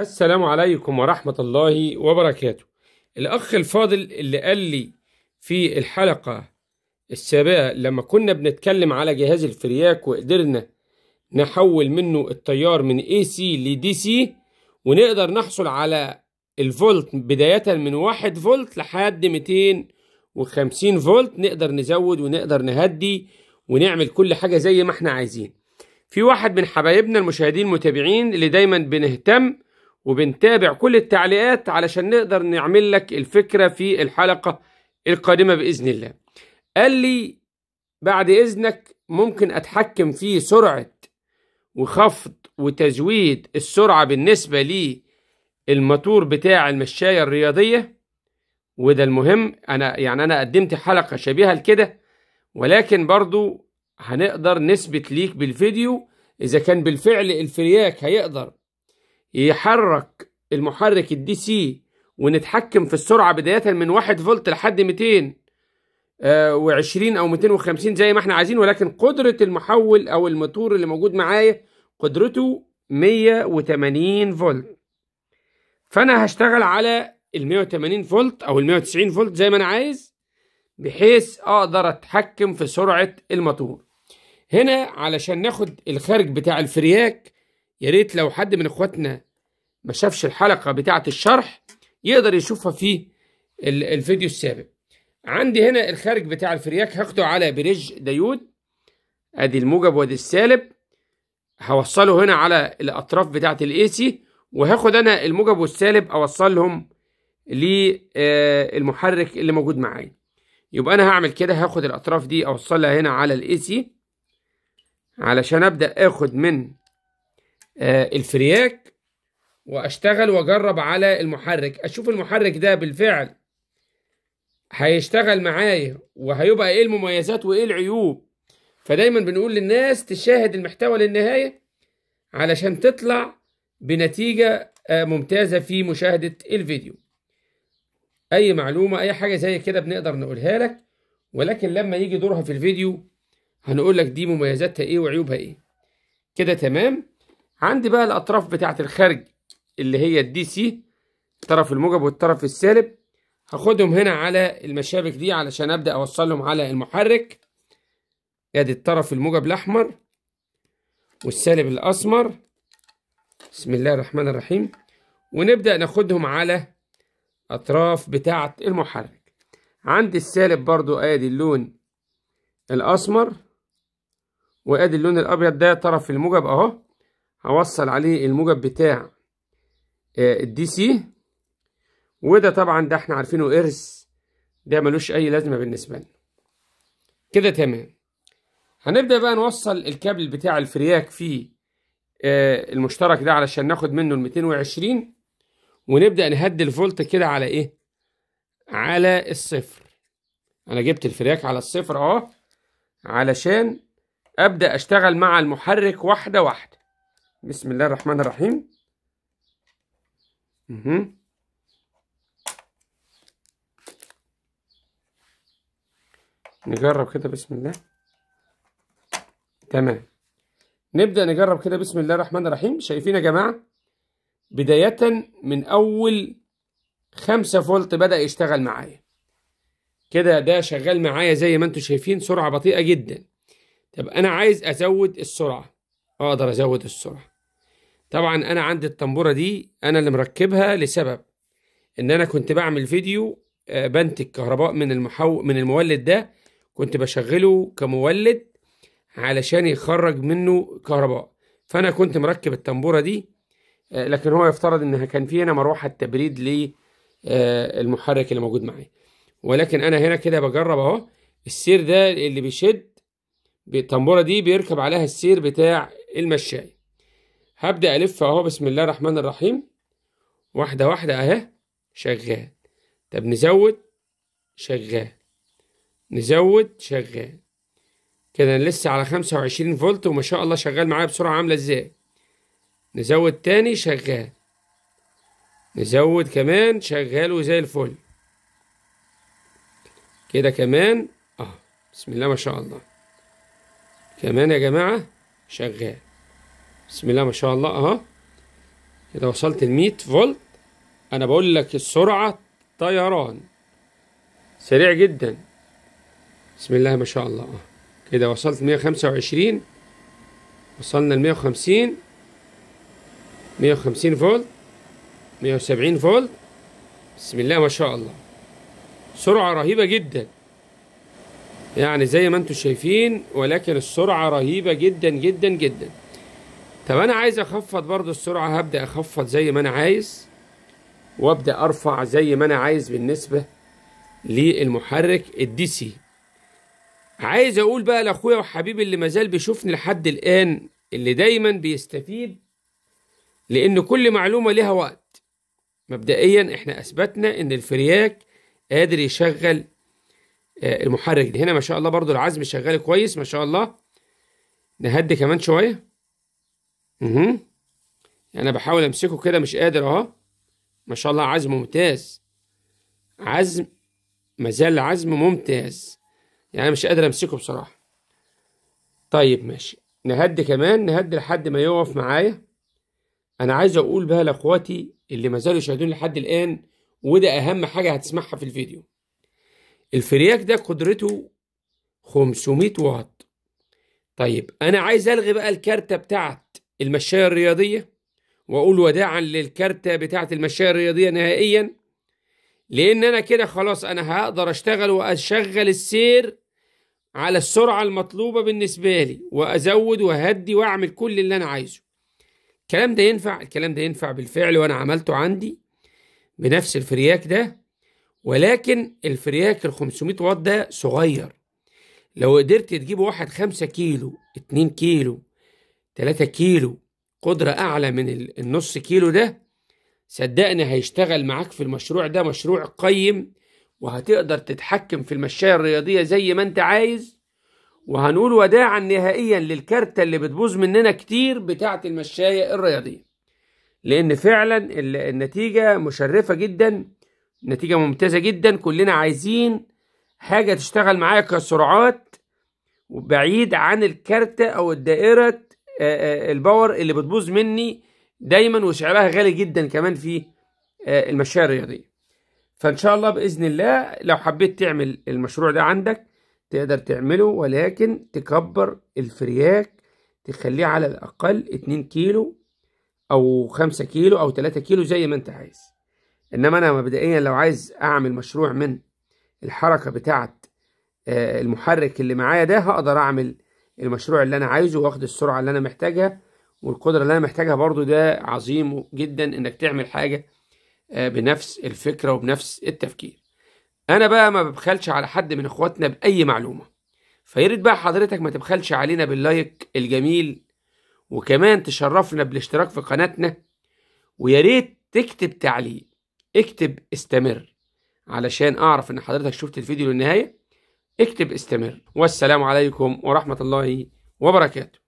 السلام عليكم ورحمة الله وبركاته الأخ الفاضل اللي قال لي في الحلقة السابقة لما كنا بنتكلم على جهاز الفرياك وقدرنا نحول منه التيار من اي سي لدي سي ونقدر نحصل على الفولت بداية من 1 فولت لحد 250 فولت نقدر نزود ونقدر نهدي ونعمل كل حاجة زي ما احنا عايزين في واحد من حبايبنا المشاهدين المتابعين اللي دايما بنهتم وبنتابع كل التعليقات علشان نقدر نعمل لك الفكرة في الحلقة القادمة بإذن الله قال لي بعد إذنك ممكن أتحكم في سرعة وخفض وتزويد السرعة بالنسبة لي الماتور بتاع المشاية الرياضية وده المهم أنا يعني أنا قدمت حلقة شبيهة لكده ولكن برضو هنقدر نثبت ليك بالفيديو إذا كان بالفعل الفرياك هيقدر يحرك المحرك الدي سي ونتحكم في السرعه بدايه من 1 فولت لحد 200 آه، وعشرين او 250 زي ما احنا عايزين ولكن قدره المحول او الموتور اللي موجود معايا قدرته 180 فولت فانا هشتغل على ال 180 فولت او ال 190 فولت زي ما انا عايز بحيث اقدر اتحكم في سرعه الموتور هنا علشان ناخد الخارج بتاع الفرياك يا ريت لو حد من اخواتنا ما شافش الحلقه بتاعه الشرح يقدر يشوفها في الفيديو السابق عندي هنا الخارج بتاع الفرياك هاخده على بريج ديود ادي الموجب وادي السالب هوصله هنا على الاطراف بتاعه الاي سي وهاخد انا الموجب والسالب اوصلهم للمحرك آه، اللي موجود معايا يبقى انا هعمل كده هاخد الاطراف دي اوصلها هنا على الاي سي علشان ابدا اخد من آه، الفرياك واشتغل واجرب على المحرك اشوف المحرك ده بالفعل هيشتغل معايا وهيبقى ايه المميزات وايه العيوب فدايما بنقول للناس تشاهد المحتوى للنهايه علشان تطلع بنتيجه آه، ممتازه في مشاهده الفيديو اي معلومه اي حاجه زي كده بنقدر نقولها لك ولكن لما يجي دورها في الفيديو هنقول لك دي مميزاتها ايه وعيوبها ايه كده تمام عندي بقى الاطراف بتاعه الخارج اللي هي الدي سي الطرف الموجب والطرف السالب هاخدهم هنا على المشابك دي علشان ابدا اوصلهم على المحرك ادي الطرف الموجب الاحمر والسالب الاسمر بسم الله الرحمن الرحيم ونبدا ناخدهم على اطراف بتاعه المحرك عندي السالب برضو ادي اللون الاسمر وادي اللون الابيض ده طرف الموجب اهو هوصل عليه الموجب بتاع آه، الدي سي وده طبعا ده احنا عارفينه ارث ده ملوش اي لازمه بالنسبه لنا كده تمام هنبدا بقى نوصل الكابل بتاع الفرياك في آه، المشترك ده علشان ناخد منه ال 220 ونبدا نهدي الفولت كده على ايه على الصفر انا جبت الفرياك على الصفر اهو علشان ابدا اشتغل مع المحرك واحده واحده بسم الله الرحمن الرحيم مه. نجرب كده بسم الله تمام نبدأ نجرب كده بسم الله الرحمن الرحيم شايفين يا جماعة بداية من أول خمسة فولت بدأ يشتغل معايا كده ده شغال معايا زي ما انتم شايفين سرعة بطيئة جدا طب أنا عايز أزود السرعة اقدر ازود السرعه طبعا انا عندي الطنبوره دي انا اللي مركبها لسبب ان انا كنت بعمل فيديو آه، بنتج كهرباء من المحو من المولد ده كنت بشغله كمولد علشان يخرج منه كهرباء فانا كنت مركب الطنبوره دي آه، لكن هو يفترض ان كان في هنا مروحه تبريد للمحرك آه، اللي موجود معايا ولكن انا هنا كده بجرب اهو السير ده اللي بيشد الطنبوره دي بيركب عليها السير بتاع المشاية هبدا الف اهو بسم الله الرحمن الرحيم واحده واحده اهي شغال طب نزود شغال نزود شغال كده انا لسه على 25 فولت وما شاء الله شغال معايا بسرعه عامله ازاي نزود تاني شغال نزود كمان شغال وزي الفل كده كمان اه بسم الله ما شاء الله كمان يا جماعة شغال بسم الله ما شاء الله اهو كده وصلت ال 100 فولت انا بقول لك السرعة طيران سريع جدا بسم الله ما شاء الله اهو كده وصلت 125 وصلنا ل 150 150 فولت 170 فولت بسم الله ما شاء الله سرعة رهيبة جدا يعني زي ما انتم شايفين ولكن السرعة رهيبة جدا جدا جدا طب انا عايز اخفض برضو السرعة هبدأ اخفض زي ما انا عايز وابدأ ارفع زي ما انا عايز بالنسبة للمحرك الدي سي عايز اقول بقى لاخويا وحبيبي اللي مازال بيشوفني لحد الان اللي دايما بيستفيد لان كل معلومة لها وقت مبدئيا احنا اثبتنا ان الفرياك قادر يشغل آه، المحرك هنا ما شاء الله برضو العزم شغال كويس ما شاء الله نهدي كمان شويه اها انا بحاول امسكه كده مش قادر اهو ما شاء الله عزم ممتاز عزم مازال عزم ممتاز يعني مش قادر امسكه بصراحه طيب ماشي نهدي كمان نهدي لحد ما يقف معايا انا عايز اقول بقى لاخواتي اللي ما زالوا لحد الان وده اهم حاجه هتسمعها في الفيديو الفرياك ده قدرته 500 واط طيب انا عايز الغي بقى الكارته بتاعت المشايه الرياضيه واقول وداعا للكارته بتاعت المشايه الرياضيه نهائيا لان انا كده خلاص انا هقدر اشتغل واشغل السير على السرعه المطلوبه بالنسبه لي وازود وهدي واعمل كل اللي انا عايزه الكلام ده ينفع الكلام ده ينفع بالفعل وانا عملته عندي بنفس الفرياك ده ولكن الفرياك ال 500 واط ده صغير لو قدرت تجيب واحد 5 كيلو 2 كيلو 3 كيلو قدرة أعلى من النص كيلو ده صدقني هيشتغل معاك في المشروع ده مشروع قيم وهتقدر تتحكم في المشاية الرياضية زي ما انت عايز وهنقول وداعا نهائيا للكارتة اللي بتبوظ مننا كتير بتاعة المشاية الرياضية لأن فعلا النتيجة مشرفة جدا نتيجة ممتازة جدا كلنا عايزين حاجة تشتغل معايا كسرعات وبعيد عن الكارتة أو الدائرة آه، آه، الباور اللي بتبوظ مني دايما وسعرها غالي جدا كمان في آه، المشاريع الرياضية فإن شاء الله بإذن الله لو حبيت تعمل المشروع ده عندك تقدر تعمله ولكن تكبر الفرياك تخليه على الأقل 2 كيلو أو 5 كيلو أو 3 كيلو زي ما أنت عايز انما انا مبدئيا لو عايز اعمل مشروع من الحركه بتاعه آه، المحرك اللي معايا ده هقدر اعمل المشروع اللي انا عايزه واخد السرعه اللي انا محتاجها والقدره اللي انا محتاجها برضو ده عظيم جدا انك تعمل حاجه آه، بنفس الفكره وبنفس التفكير انا بقى ما ببخلش على حد من اخواتنا باي معلومه فياريت بقى حضرتك ما تبخلش علينا باللايك الجميل وكمان تشرفنا بالاشتراك في قناتنا وياريت تكتب تعليق اكتب استمر علشان اعرف ان حضرتك شفت الفيديو للنهايه اكتب استمر والسلام عليكم ورحمه الله وبركاته